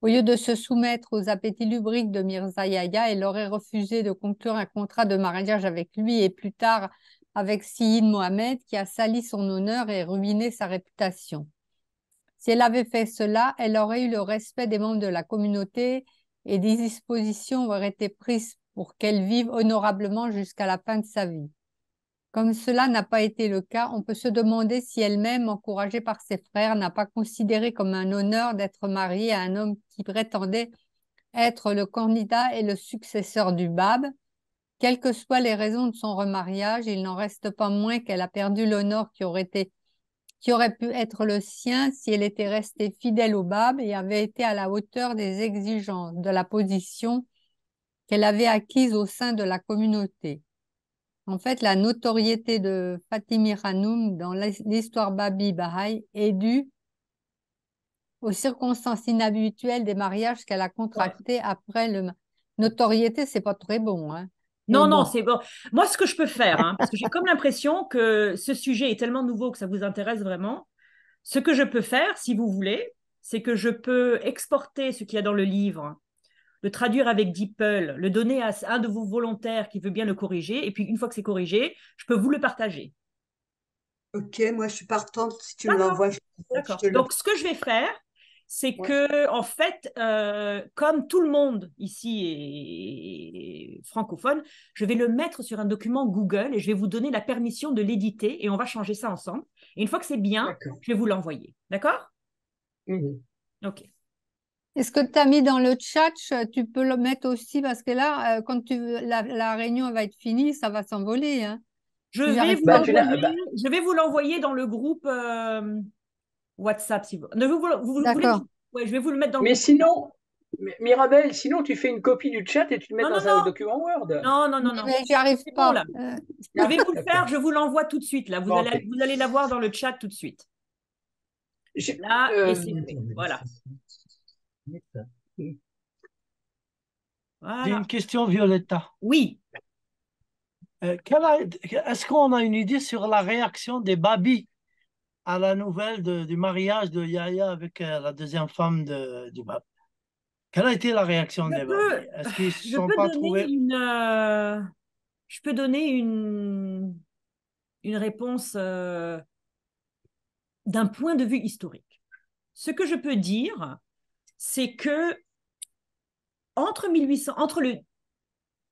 Au lieu de se soumettre aux appétits lubriques de Mirza Yahya, elle aurait refusé de conclure un contrat de mariage avec lui et plus tard avec Syed Mohamed qui a sali son honneur et ruiné sa réputation. Si elle avait fait cela, elle aurait eu le respect des membres de la communauté et des dispositions auraient été prises pour qu'elle vive honorablement jusqu'à la fin de sa vie. Comme cela n'a pas été le cas, on peut se demander si elle-même, encouragée par ses frères, n'a pas considéré comme un honneur d'être mariée à un homme qui prétendait être le candidat et le successeur du Bab, quelles que soient les raisons de son remariage, il n'en reste pas moins qu'elle a perdu l'honneur qui aurait été qui aurait pu être le sien si elle était restée fidèle au Bab et avait été à la hauteur des exigences de la position qu'elle avait acquise au sein de la communauté. En fait, la notoriété de Fatimi Hanoum dans l'histoire Babi Baha'i est due aux circonstances inhabituelles des mariages qu'elle a contractés après le notoriété, c'est pas très bon hein. Non, non, c'est bon. Moi, ce que je peux faire, hein, parce que j'ai comme l'impression que ce sujet est tellement nouveau que ça vous intéresse vraiment, ce que je peux faire, si vous voulez, c'est que je peux exporter ce qu'il y a dans le livre, le traduire avec DeepL, le donner à un de vos volontaires qui veut bien le corriger, et puis une fois que c'est corrigé, je peux vous le partager. Ok, moi je suis partante si tu me l'envoies. D'accord. Donc ce que je vais faire, c'est que en fait, euh, comme tout le monde ici est francophone, je vais le mettre sur un document Google et je vais vous donner la permission de l'éditer et on va changer ça ensemble. Et une fois que c'est bien, je vais vous l'envoyer. D'accord mmh. Ok. Est-ce que tu as mis dans le chat, euh, tu peux le mettre aussi parce que là, euh, quand la, réunion va être finie, ça va s'envoler. Hein. Je, vais bah, bah je, vais vous l'envoyer dans le groupe. WhatsApp si vous. Ne vous, voulez... ouais, je vais vous le mettre dans. Mais le... sinon, Mirabel, sinon tu fais une copie du chat et tu le mets dans un document Word. Non, non, non, non. Je j'y arrive pas. Euh. je vais vous le faire, je vous l'envoie tout de suite. Là, vous allez, vous allez l'avoir dans le chat tout de suite. Là, euh, voilà. une question, Violetta. Oui. Euh, est-ce qu'on a une idée sur la réaction des babies à la nouvelle du mariage de Yahya avec euh, la deuxième femme de, du pape. Quelle a été la réaction des Est-ce qu'ils sont pas trouvés euh, Je peux donner une, une réponse euh, d'un point de vue historique. Ce que je peux dire, c'est que entre, 1800, entre le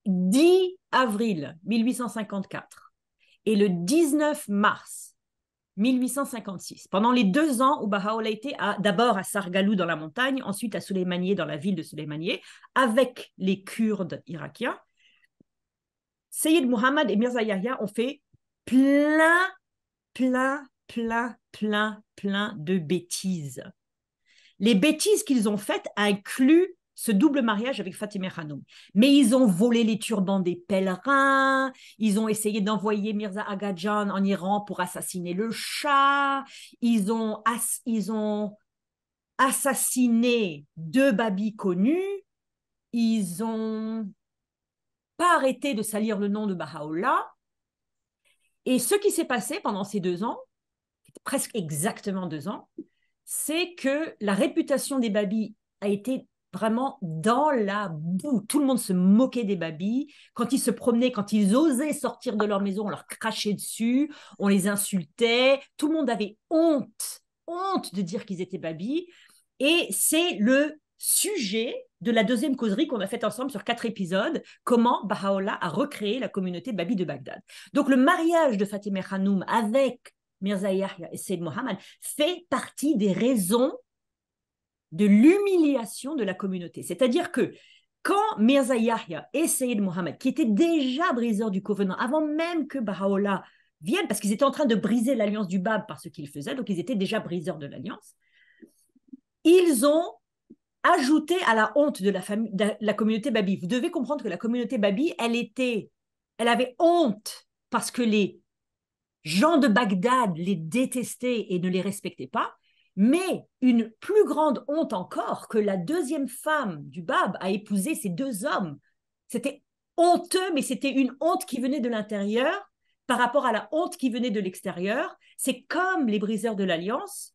10 avril 1854 et le 19 mars 1856. Pendant les deux ans où Bahá'u'lláh était d'abord à Sargalou dans la montagne, ensuite à Souleymanie, dans la ville de Souleymanie, avec les Kurdes irakiens, Sayyid Muhammad et Mirza Yahya ont fait plein, plein, plein, plein, plein de bêtises. Les bêtises qu'ils ont faites incluent ce double mariage avec Fatima Hanoum. Mais ils ont volé les turbans des pèlerins, ils ont essayé d'envoyer Mirza Agadjan en Iran pour assassiner le chat, ils ont, ils ont assassiné deux babis connus, ils ont pas arrêté de salir le nom de Baha'u'llah. Et ce qui s'est passé pendant ces deux ans, presque exactement deux ans, c'est que la réputation des babis a été vraiment dans la boue. Tout le monde se moquait des babis, Quand ils se promenaient, quand ils osaient sortir de leur maison, on leur crachait dessus, on les insultait. Tout le monde avait honte, honte de dire qu'ils étaient babis, Et c'est le sujet de la deuxième causerie qu'on a faite ensemble sur quatre épisodes, comment Baha'u'llah a recréé la communauté Babi de Bagdad. Donc le mariage de Fatima Hanoum avec Mirza Yahya et Sayyid Mohammed fait partie des raisons de l'humiliation de la communauté. C'est-à-dire que quand Mirza Yahya et Sayyid Mohammed, qui étaient déjà briseurs du covenant, avant même que Baha'u'llah vienne, parce qu'ils étaient en train de briser l'alliance du Bab par ce qu'ils faisaient, donc ils étaient déjà briseurs de l'alliance, ils ont ajouté à la honte de la, la communauté Babi. Vous devez comprendre que la communauté Babi, elle était, elle avait honte parce que les gens de Bagdad les détestaient et ne les respectaient pas. Mais une plus grande honte encore que la deuxième femme du Bab a épousé ces deux hommes. C'était honteux, mais c'était une honte qui venait de l'intérieur par rapport à la honte qui venait de l'extérieur. C'est comme les briseurs de l'alliance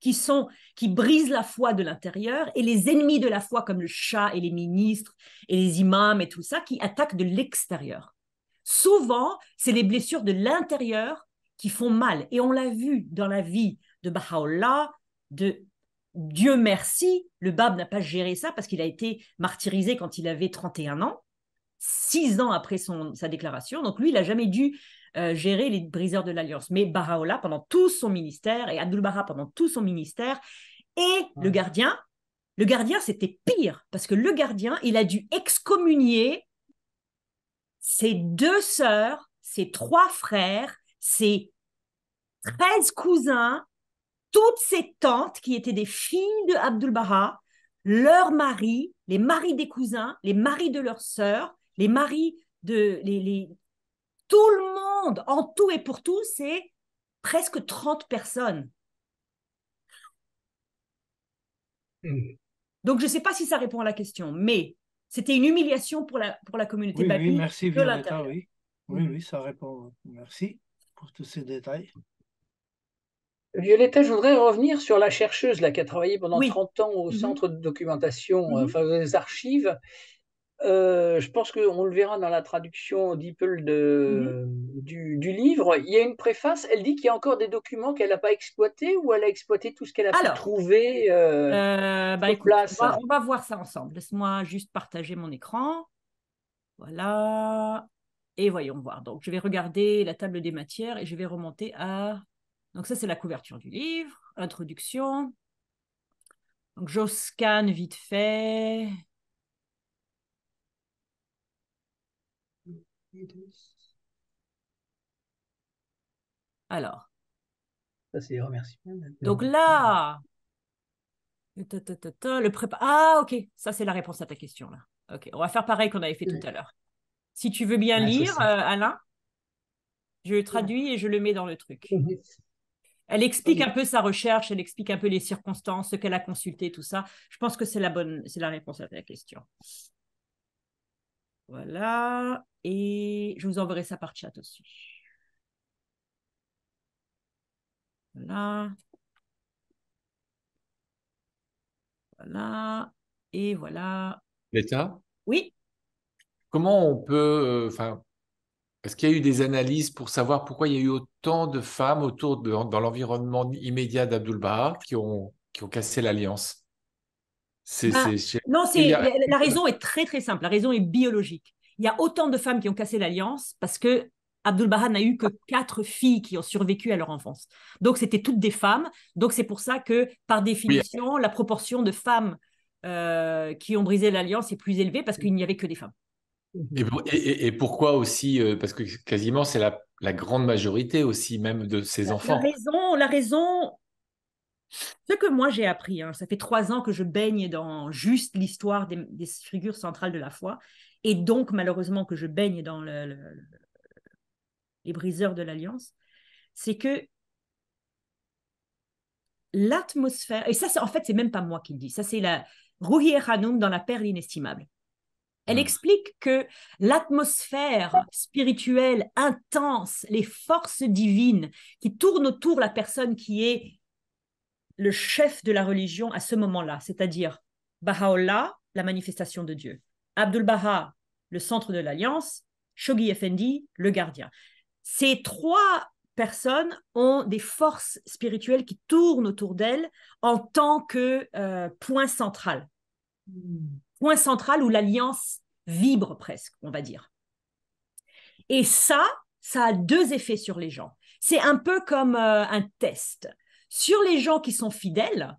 qui sont qui brisent la foi de l'intérieur et les ennemis de la foi comme le chat et les ministres et les imams et tout ça qui attaquent de l'extérieur. Souvent, c'est les blessures de l'intérieur qui font mal et on l'a vu dans la vie de Baha'u'llah, de Dieu merci, le Bab n'a pas géré ça parce qu'il a été martyrisé quand il avait 31 ans, six ans après son, sa déclaration. Donc lui, il n'a jamais dû euh, gérer les briseurs de l'Alliance. Mais Baha'u'llah, pendant tout son ministère, et Abdul Baha pendant tout son ministère, et le gardien, le gardien, c'était pire, parce que le gardien, il a dû excommunier ses deux sœurs, ses trois frères, ses 13 cousins, toutes ces tantes qui étaient des filles de Abdul leurs maris, les maris des cousins, les maris de leurs sœurs, les maris de tout le monde en tout et pour tout, c'est presque 30 personnes. Hmm. Donc je ne sais pas si ça répond à la question, mais c'était une humiliation pour la, pour la communauté oui, Oui, merci Violetta, oui. Oui, mm-hmm. oui, ça répond. Merci pour tous ces détails. Violetta, je voudrais revenir sur la chercheuse qui a travaillé pendant 30 ans au mhm. centre de documentation, mhm. enfin des archives. Euh, je pense qu'on le verra dans la traduction de, mhm. du, livre. Il y a une préface, elle dit qu'il y a encore des documents qu'elle n'a pas exploités ou elle a exploité tout ce qu'elle a trouvé. pu euh, euh, bah, On, va, on va, voir ça ensemble. Laisse-moi juste partager mon écran. Voilà. Et voyons voir. Donc, je vais regarder la table des matières et je vais remonter à donc ça, c'est la couverture du livre, introduction. Donc je scanne vite fait. Alors. Ça, c'est remerciements. Donc là, le Ah, ok, ça, c'est la réponse à ta question, là. Ok, on va faire pareil qu'on avait fait tout à l'heure. Si tu veux bien lire, euh, Alain, je traduis et je le mets dans le truc. Elle explique un peu sa recherche, elle explique un peu les circonstances, ce qu'elle a consulté, tout ça. Je pense que c'est la bonne, c'est la réponse à ta question. Voilà. Et je vous enverrai ça par chat aussi. Voilà. Voilà. Et voilà. L'État Oui. Comment on peut, euh, enfin, est-ce qu'il y a eu des analyses pour savoir pourquoi il y a eu autant de femmes autour de, dans l'environnement immédiat d'Abdul qui ont, qui ont cassé l'alliance bah, Non, la raison est très très simple. La raison est biologique. Il y a autant de femmes qui ont cassé l'alliance parce que Abdul n'a eu que quatre filles qui ont survécu à leur enfance. Donc c'était toutes des femmes. Donc c'est pour ça que par définition, la proportion de femmes euh, qui ont brisé l'alliance est plus élevée parce qu'il n'y avait que des femmes. Et, pourquoi aussi euh, Parce que quasiment c'est la, grande majorité aussi même de ces enfants. La raison, la raison. Ce que moi j'ai appris, hein, ça fait trois ans que je baigne dans juste l'histoire des, figures centrales de la foi, et donc malheureusement que je baigne dans les briseurs de l'alliance, c'est que l'atmosphère, et ça en fait c'est même pas moi qui le dis, ça c'est la Ruhi Hanoum dans La Perle Inestimable. Elle mm. explique que l'atmosphère spirituelle intense, les forces divines qui tournent autour la personne qui est le chef de la religion à ce moment-là, c'est-à-dire Baha'u'llah, la manifestation de Dieu, Abdul Baha, le centre de l'alliance, Shoghi Effendi, le gardien. Ces trois personnes ont des forces spirituelles qui tournent autour d'elles en tant que euh, point central. Mm point central où l'alliance vibre presque, on va dire. Et ça, ça a deux effets sur les gens. C'est un peu comme euh, un test. Sur les gens qui sont fidèles,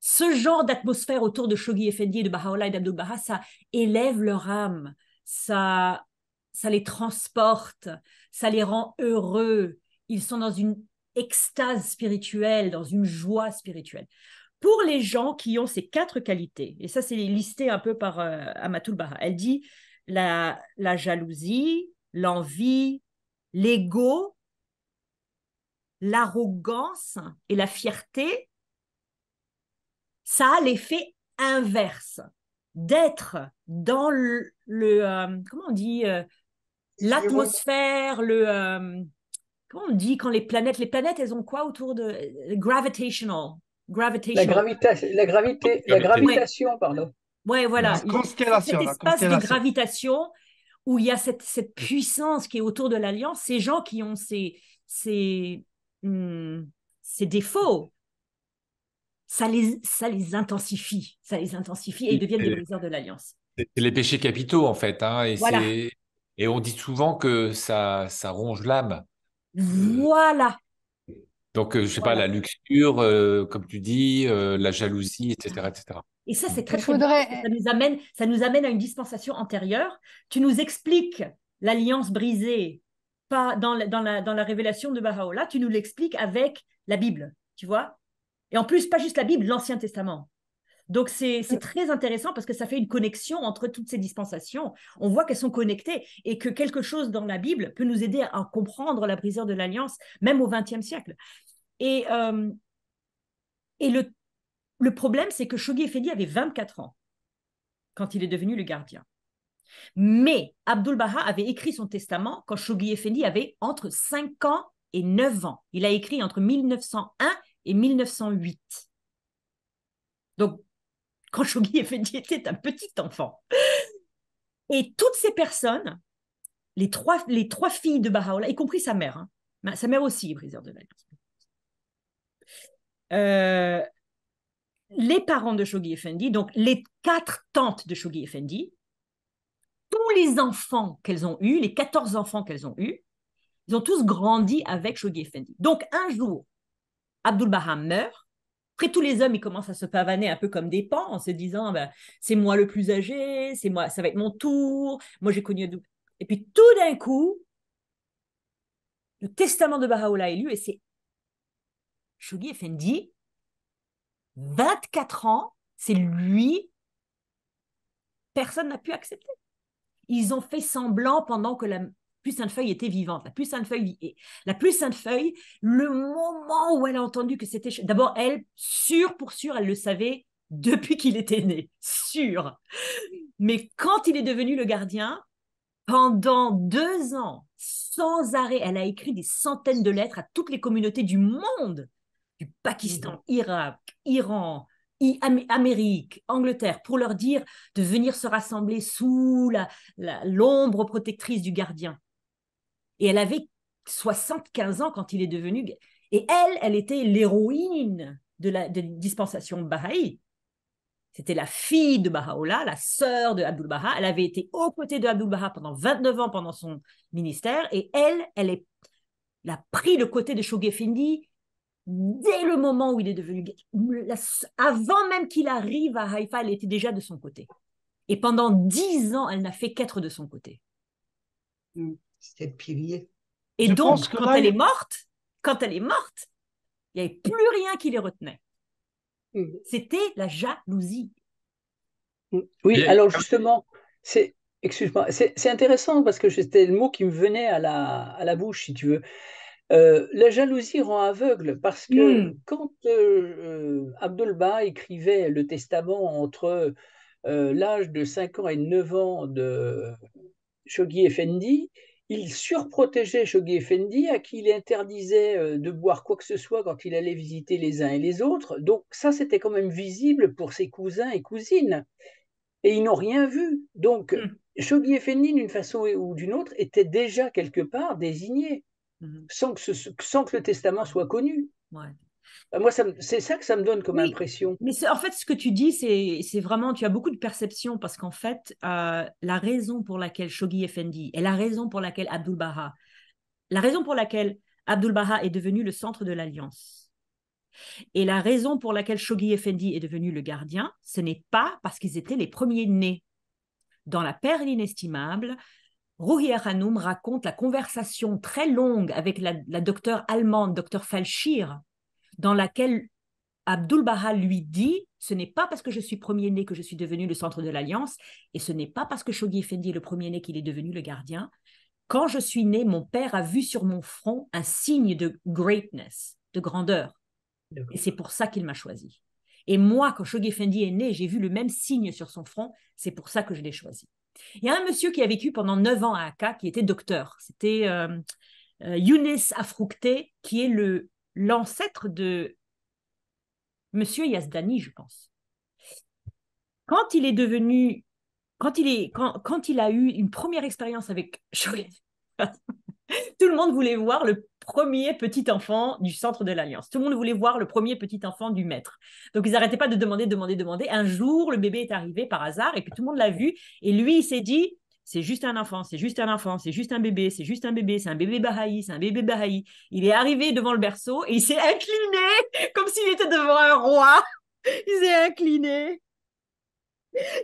ce genre d'atmosphère autour de Shoghi Effendi et de Baha'u'llah et d'Abdul Baha, ça élève leur âme, ça, ça les transporte, ça les rend heureux. Ils sont dans une extase spirituelle, dans une joie spirituelle pour les gens qui ont ces quatre qualités, et ça c'est listé un peu par euh, Baha, elle dit la, jalousie, l'envie, l'ego, l'arrogance et la fierté, ça a l'effet inverse d'être dans le, euh, comment on dit euh, l'atmosphère, le euh, comment on dit quand les planètes, les planètes elles ont quoi autour de gravitational, la, gravité, la gravitation, pardon. Oui, voilà. C'est cet espace de gravitation où il y a cette, puissance qui est autour de l'alliance, ces gens qui ont ces, ces, hmm, ces défauts, ça les, ça les intensifie, ça les intensifie et ils deviennent des briseurs de l'alliance. C'est les péchés capitaux en fait, hein, et, et, on dit souvent que ça, ça ronge l'âme. Euh, voilà, donc, euh, je sais pas, la luxure, euh, comme tu dis, euh, la jalousie, etc., etc. Et ça, c'est très, ça nous amène, ça nous amène à une dispensation antérieure. Tu nous expliques l'alliance brisée, pas dans dans la, dans la révélation de Baha'u'llah, tu nous l'expliques avec la Bible, tu vois. Et en plus, pas juste la Bible, l'Ancien Testament. Donc, c'est très intéressant parce que ça fait une connexion entre toutes ces dispensations. On voit qu'elles sont connectées et que quelque chose dans la Bible peut nous aider à comprendre la briseur de l'alliance, même au XXe siècle. Et, euh, et le, problème, c'est que Shoghi Effendi avait 24 ans quand il est devenu le gardien. Mais Abdul Baha avait écrit son testament quand Shoghi Effendi avait entre 5 ans et 9 ans. Il a écrit entre 1901 et 1908. Donc, quand Shoghi Effendi était un petit enfant. Et toutes ces personnes, les trois, les trois filles de Baha'u'llah, y compris sa mère, hein, sa mère aussi est briseur de la euh, les parents de Shoghi Effendi, donc les quatre tantes de Shoghi Effendi, tous les enfants qu'elles ont eus, les 14 enfants qu'elles ont eus, ils ont tous grandi avec Shoghi Effendi. Donc un jour, Abdul Baha meurt, après, tous les hommes, ils commencent à se pavaner un peu comme des pans en se disant ah ben, c'est moi le plus âgé, c'est moi, ça va être mon tour, moi j'ai connu. Et puis tout d'un coup, le testament de Baha'u'llah est lu et c'est Shoghi Effendi, 24 ans, c'est lui, personne n'a pu accepter. Ils ont fait semblant pendant que la, la plus Sainte-Feuille était vivante, la plus Sainte-Feuille, la plus le moment où elle a entendu que c'était, d'abord elle, sûre pour sûre, elle le savait depuis qu'il était né, sûre. Mais quand il est devenu le gardien, pendant deux ans, sans arrêt, elle a écrit des centaines de lettres à toutes les communautés du monde, du Pakistan, mmh. Irak, Iran, Amérique, Angleterre, pour leur dire de venir se rassembler sous l'ombre protectrice du gardien. Et elle avait 75 ans quand il est devenu. Et elle, elle était l'héroïne de la de dispensation Baha'i. C'était la fille de Baha'u'llah, la sœur de Abdul Baha. Elle avait été aux côtés de Abdul Baha pendant 29 ans pendant son ministère. Et elle, elle, est, a pris le côté de Shoghi Effendi dès le moment où il est devenu. avant même qu'il arrive à Haïfa, elle était déjà de son côté. Et pendant 10 ans, elle n'a fait qu'être de son côté. Mm. C'était le pilier. Et donc, quand elle est morte, quand elle est morte, il n'y avait plus rien qui les retenait. Mm. C'était la jalousie. Mm. Oui, alors justement, c'est excuse-moi, c'est intéressant parce que c'était le mot qui me venait à la, à la bouche, si tu veux. Euh, la jalousie rend aveugle parce que mm. quand euh, euh écrivait le testament entre euh, l'âge de 5 ans et 9 ans de Shoghi Effendi, il surprotégeait Shoghi Effendi, à qui il interdisait euh, de boire quoi que ce soit quand il allait visiter les uns et les autres. Donc ça, c'était quand même visible pour ses cousins et cousines. Et ils n'ont rien vu. Donc hmm. Shoghi Effendi, d'une façon ou d'une autre, était déjà quelque part désigné, hmm. sans, que le testament soit connu. Bah, moi, c'est ça que ça me donne comme impression. Mais en fait, ce que tu dis, c'est vraiment, tu as beaucoup de perception parce qu'en fait, euh, la raison pour laquelle Shoghi Effendi et la raison pour laquelle Abdul Baha, la raison pour laquelle Abdul Baha est devenu le centre de l'Alliance et la raison pour laquelle Shoghi Effendi est devenu le gardien, ce n'est pas parce qu'ils étaient les premiers nés. Dans La perle inestimable, Rouhier Hanoum raconte la conversation très longue avec la, docteure allemande, docteur Falchir dans laquelle Abdul Baha lui dit ce n'est pas parce que je suis premier-né que je suis devenu le centre de l'alliance et ce n'est pas parce que Shoghi Effendi est le premier-né qu'il est devenu le gardien. Quand je suis né, mon père a vu sur mon front un signe de greatness, de grandeur. Et c'est pour ça qu'il m'a choisi. Et moi, quand Shoghi Effendi est né, j'ai vu le même signe sur son front. C'est pour ça que je l'ai choisi. Il y a un monsieur qui a vécu pendant 9 ans à Akka qui était docteur. C'était euh, euh, Younes qui est le l'ancêtre de Monsieur Yazdani, je pense. Quand il est devenu, quand il, est, quand, quand il a eu une première expérience avec <laughs> tout le monde voulait voir le premier petit enfant du centre de l'Alliance. Tout le monde voulait voir le premier petit enfant du maître. Donc ils n'arrêtaient pas de demander, demander, demander. Un jour, le bébé est arrivé par hasard et puis tout le monde l'a vu. Et lui, il s'est dit, c'est juste un enfant, c'est juste un enfant, c'est juste un bébé, c'est juste un bébé, c'est un bébé Baha'i, c'est un bébé Baha'i. Il est arrivé devant le berceau et il s'est incliné <laughs> comme s'il était devant un roi. Il s'est incliné.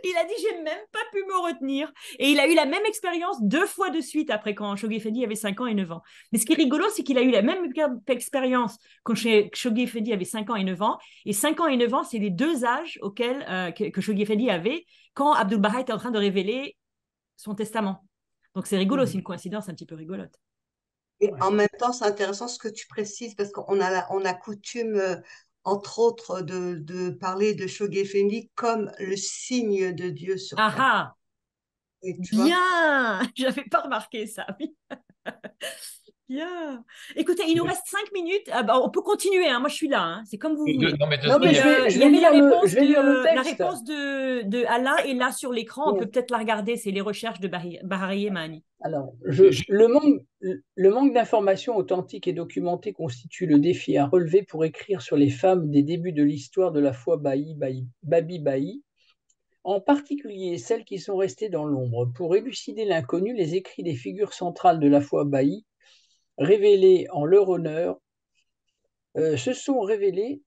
Il a dit j'ai même pas pu me retenir et il a eu la même expérience deux fois de suite après quand Shoghi Effendi avait 5 ans et 9 ans. Mais ce qui est rigolo c'est qu'il a eu la même expérience quand Shoghi Effendi avait 5 ans et 9 ans et 5 ans et 9 ans c'est les deux âges auxquels euh, que, Shoghi Effendi avait quand Abdul bahá était en train de révéler son testament. Donc c'est rigolo, aussi c'est mmh. une coïncidence un petit peu rigolote. Et en même temps, c'est intéressant ce que tu précises parce qu'on a, on a coutume, euh, entre autres, de, de parler de shogefeni comme le signe de Dieu sur Ah, ah Bien <laughs> J'avais pas remarqué ça, <laughs> Écoutez, il nous reste 5 minutes. Ah bah, on peut continuer, hein. moi je suis là. Hein. C'est comme vous Non, mais, je vais, lire la réponse, le, La réponse de, Alain est là sur l'écran. On peut peut-être la regarder. C'est les recherches de Bahari Mani. Alors, le manque, le manque d'informations authentiques et documentées constitue le défi à relever pour écrire sur les femmes des débuts de l'histoire de la foi Bahi, Babi Bahi, en particulier celles qui sont restées dans l'ombre. Pour élucider l'inconnu, les écrits des figures centrales de la foi baï révélés en leur honneur euh, se sont révélés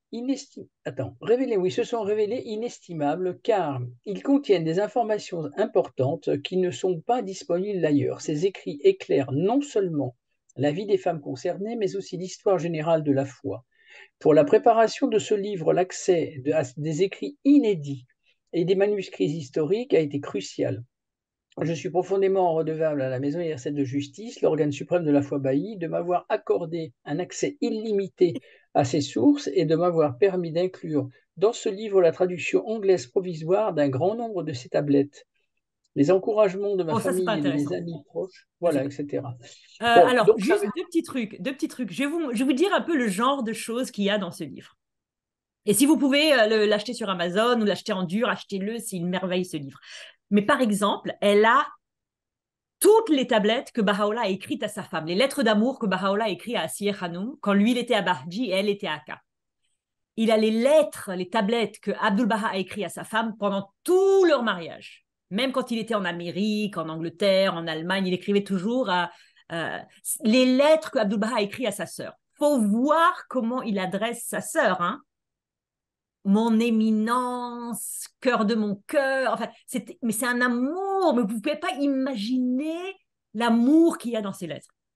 inestimables. car ils contiennent des informations importantes qui ne sont pas disponibles ailleurs. Ces écrits éclairent non seulement la vie des femmes concernées, mais aussi l'histoire générale de la foi. Pour la préparation de ce livre, l'accès à des écrits inédits et des manuscrits historiques a été crucial. Je suis profondément redevable à la maison universelle de justice, l'organe suprême de la foi baillie, de m'avoir accordé un accès illimité à ses sources et de m'avoir permis d'inclure dans ce livre la traduction anglaise provisoire d'un grand nombre de ses tablettes. Les encouragements de ma oh, famille et de mes amis proches, voilà, etc. Euh, alors, juste deux petits trucs, deux petits trucs. Je vais, vous, dire un peu le genre de choses qu'il y a dans ce livre. Et si vous pouvez euh, l'acheter sur Amazon ou l'acheter en dur, achetez-le, s'il merveille ce livre. Mais par exemple, elle a toutes les tablettes que Baha'u'llah a écrites à sa femme, les lettres d'amour que Baha'u'llah a écrites à Asiye Hanoum, quand lui il était à Bahji et elle était à Akka. Il a les lettres, les tablettes que Abdul Baha a écrites à sa femme pendant tout leur mariage. Même quand il était en Amérique, en Angleterre, en Allemagne, il écrivait toujours euh, les lettres que Abdul Baha a écrites à sa sœur. Faut voir comment il adresse sa sœur. Hein mon éminence, cœur de mon cœur. Enfin, mais c'est un amour, mais vous ne pouvez pas imaginer l'amour qu'il y a dans ces lettres.